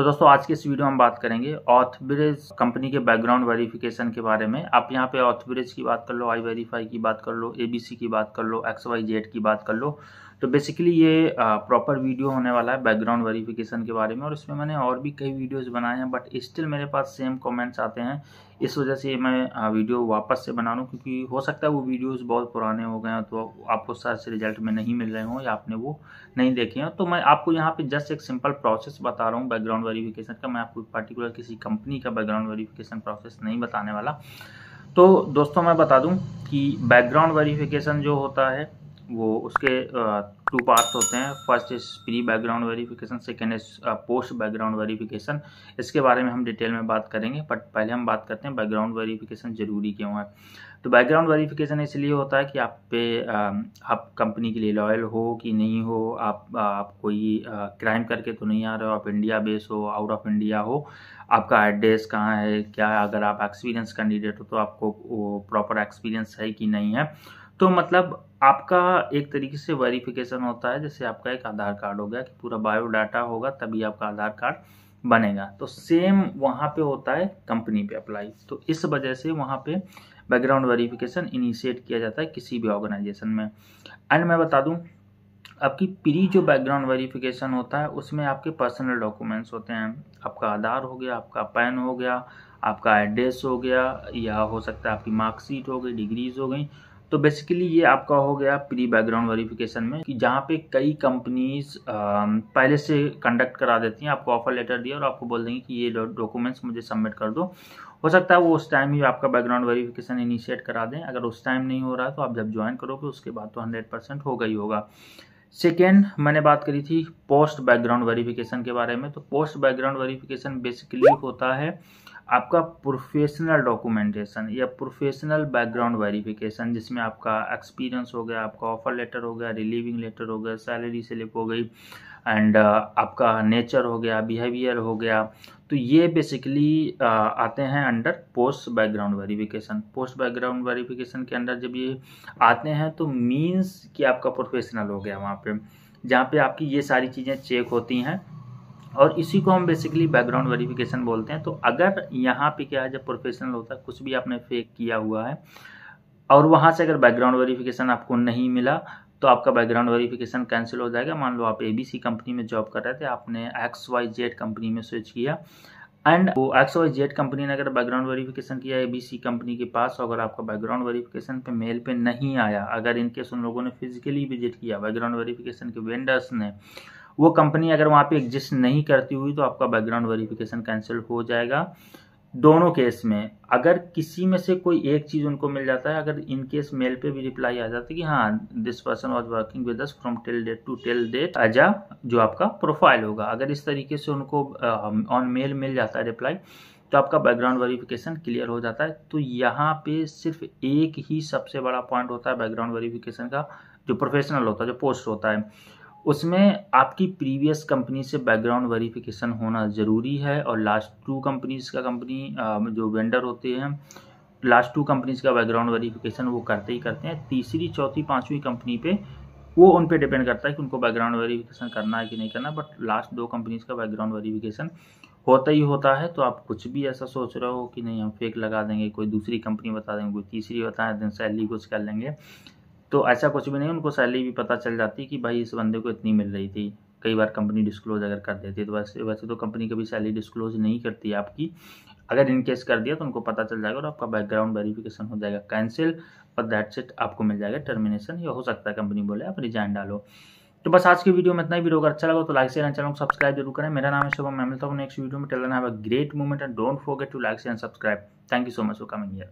तो दोस्तों आज के इस वीडियो में हम बात करेंगे ऑथब्रिज कंपनी के बैकग्राउंड वेरिफिकेशन के बारे में आप यहाँ पे ऑथब्रिज की बात कर लो आई वेरीफाई की बात कर लो एबीसी की बात कर लो एक्स वाई जेड की बात कर लो तो बेसिकली ये प्रॉपर वीडियो होने वाला है बैकग्राउंड वेरिफिकेशन के बारे में और इसमें मैंने और भी कई वीडियोस बनाए हैं बट स्टिल मेरे पास सेम कमेंट्स आते हैं इस वजह से मैं वीडियो वापस से बना लूँ क्योंकि हो सकता है वो वीडियोस बहुत पुराने हो गए हैं तो आपको सारे से रिजल्ट में नहीं मिल रहे हों या आपने वो नहीं देखे हैं तो मैं आपको यहाँ पर जस्ट एक सिंपल प्रोसेस बता रहा हूँ बैकग्राउंड वेरीफ़िकेशन का मैं आपको पर्टिकुलर किसी कंपनी का बैकग्राउंड वेरीफ़िकेशन प्रोसेस नहीं बताने वाला तो दोस्तों मैं बता दूं कि बैकग्राउंड वेरिफिकेशन जो होता है वो उसके टू पार्ट्स होते हैं first is pre background verification second is post background verification इसके बारे में हम डिटेल में बात करेंगे बट पहले हम बात करते हैं बैकग्राउंड वेरिफिकेशन ज़रूरी क्यों है तो बैकग्राउंड वेरिफिकेशन इसलिए होता है कि आप पे आप कंपनी के लिए लॉयल हो कि नहीं हो आप आप कोई क्राइम करके तो नहीं आ रहे हो आप इंडिया बेस हो आउट ऑफ इंडिया हो आपका एड्रेस कहाँ है क्या अगर आप एक्सपीरियंस कैंडिडेट हो तो आपको प्रॉपर एक्सपीरियंस है कि नहीं है तो मतलब आपका एक तरीके से वेरिफिकेशन होता है जैसे आपका एक आधार कार्ड हो गया कि पूरा बायोडाटा होगा तभी आपका आधार कार्ड बनेगा तो सेम वहाँ पे होता है कंपनी पे अप्लाई तो इस वजह से वहाँ पे बैकग्राउंड वेरिफिकेशन इनिशिएट किया जाता है किसी भी ऑर्गेनाइजेशन में एंड मैं बता दूँ आपकी प्री जो बैकग्राउंड वेरिफिकेशन होता है उसमें आपके पर्सनल डॉक्यूमेंट्स होते हैं आपका आधार हो गया आपका पैन हो गया आपका एड्रेस हो गया या हो सकता है आपकी मार्कशीट हो गई डिग्रीज हो गई तो बेसिकली ये आपका हो गया प्री बैकग्राउंड वेरिफिकेशन में कि जहाँ पे कई कंपनीज पहले से कंडक्ट करा देती हैं आपको ऑफर लेटर दिया और आपको बोल देंगे कि ये डॉक्यूमेंट्स मुझे सबमिट कर दो हो सकता है वो उस टाइम ही आपका बैकग्राउंड वेरिफिकेशन इनिशिएट करा दें अगर उस टाइम नहीं हो रहा है तो आप जब ज्वाइन करोगे उसके बाद तो हंड्रेड परसेंट गई ही होगा सेकेंड मैंने बात करी थी पोस्ट बैकग्राउंड वेरीफिकेशन के बारे में तो पोस्ट बैकग्राउंड वेरीफिकेशन बेसिकली होता है आपका प्रोफेशनल डॉक्यूमेंटेशन या प्रोफेशनल बैकग्राउंड वेरिफिकेशन जिसमें आपका एक्सपीरियंस हो गया आपका ऑफर लेटर हो गया रिलीविंग लेटर हो गया सैलरी स्लिप हो गई एंड uh, आपका नेचर हो गया बिहेवियर हो गया तो ये बेसिकली uh, आते हैं under post background verification post background verification के अंडर जब ये आते हैं तो मीन्स कि आपका प्रोफेशनल हो गया वहाँ पे जहाँ पे आपकी ये सारी चीज़ें चेक होती हैं और इसी को हम बेसिकली बैकग्राउंड वेरिफिकेशन बोलते हैं तो अगर यहाँ पे क्या है जब प्रोफेशनल होता है कुछ भी आपने फेक किया हुआ है और वहाँ से अगर बैकग्राउंड वेरिफिकेशन आपको नहीं मिला तो आपका बैकग्राउंड वेरिफिकेशन कैंसिल हो जाएगा मान लो आप एबीसी कंपनी में जॉब कर रहे थे आपने एक्स वाई जेड कंपनी में स्विच किया एंड वो एक्स वाई जेड कंपनी ने अगर बैकग्राउंड वेरिफिकेशन किया एबीसी कंपनी के पास तो अगर आपका बैकग्राउंड वेरिफिकेशन पे मेल पे नहीं आया अगर इनकेस उन लोगों ने फिजिकली विजिट किया बैकग्राउंड वेरिफिकेशन के वेंडर्स ने वो कंपनी अगर वहाँ पे एग्जिस्ट नहीं करती हुई तो आपका बैकग्राउंड वेरिफिकेशन कैंसिल हो जाएगा दोनों केस में अगर किसी में से कोई एक चीज़ उनको मिल जाता है अगर इन केस मेल पे भी रिप्लाई आ जाता है कि हाँ this person was working with us from till date to till date अजा जो आपका प्रोफाइल होगा अगर इस तरीके से उनको ऑन मेल मिल जाता है रिप्लाई तो आपका बैकग्राउंड वेरिफिकेशन क्लियर हो जाता है तो यहाँ पे सिर्फ एक ही सबसे बड़ा पॉइंट होता है बैकग्राउंड वेरिफिकेशन का जो प्रोफेशनल होता है जो पोस्ट होता है उसमें आपकी प्रीवियस कंपनी से बैकग्राउंड वेरिफिकेशन होना ज़रूरी है और लास्ट टू कंपनीज़ का कंपनी जो वेंडर होते हैं लास्ट टू कंपनीज़ का बैकग्राउंड वेरिफिकेशन वो करते ही करते हैं तीसरी चौथी पाँचवीं कंपनी पे वो उन पे डिपेंड करता है कि उनको बैकग्राउंड वेरिफिकेशन करना है कि नहीं करना बट लास्ट दो कंपनीज़ का बैकग्राउंड वेरिफिकेशन होता ही होता है तो आप कुछ भी ऐसा सोच रहे हो कि नहीं हम फेक लगा देंगे कोई दूसरी कंपनी बता देंगे कोई तीसरी बता दें सैलरी कुछ कर लेंगे तो ऐसा कुछ भी नहीं उनको सैलरी भी पता चल जाती कि भाई इस बंदे को इतनी मिल रही थी कई बार कंपनी डिस्क्लोज अगर कर देती तो वैसे वैसे तो कंपनी कभी सैलरी डिस्क्लोज नहीं करती आपकी अगर इन केस कर दिया तो उनको पता चल जाएगा और आपका बैकग्राउंड वेरिफिकेशन हो जाएगा कैंसिल और दैट सेट आपको मिल जाएगा टर्मिनेशन या हो सकता है कंपनी बोले आप रिजाइन डालो तो बस आज की वीडियो में इतना ही वीडियो अगर अच्छा लगा तो लाइक शेयर चैनल को सब्सक्राइब जरूर करें मेरा नाम है शुभम मैं मिलता हूँ नेक्स्ट वीडियो में talon have a great movement and don't forget to like share and subscribe thank you so much for coming here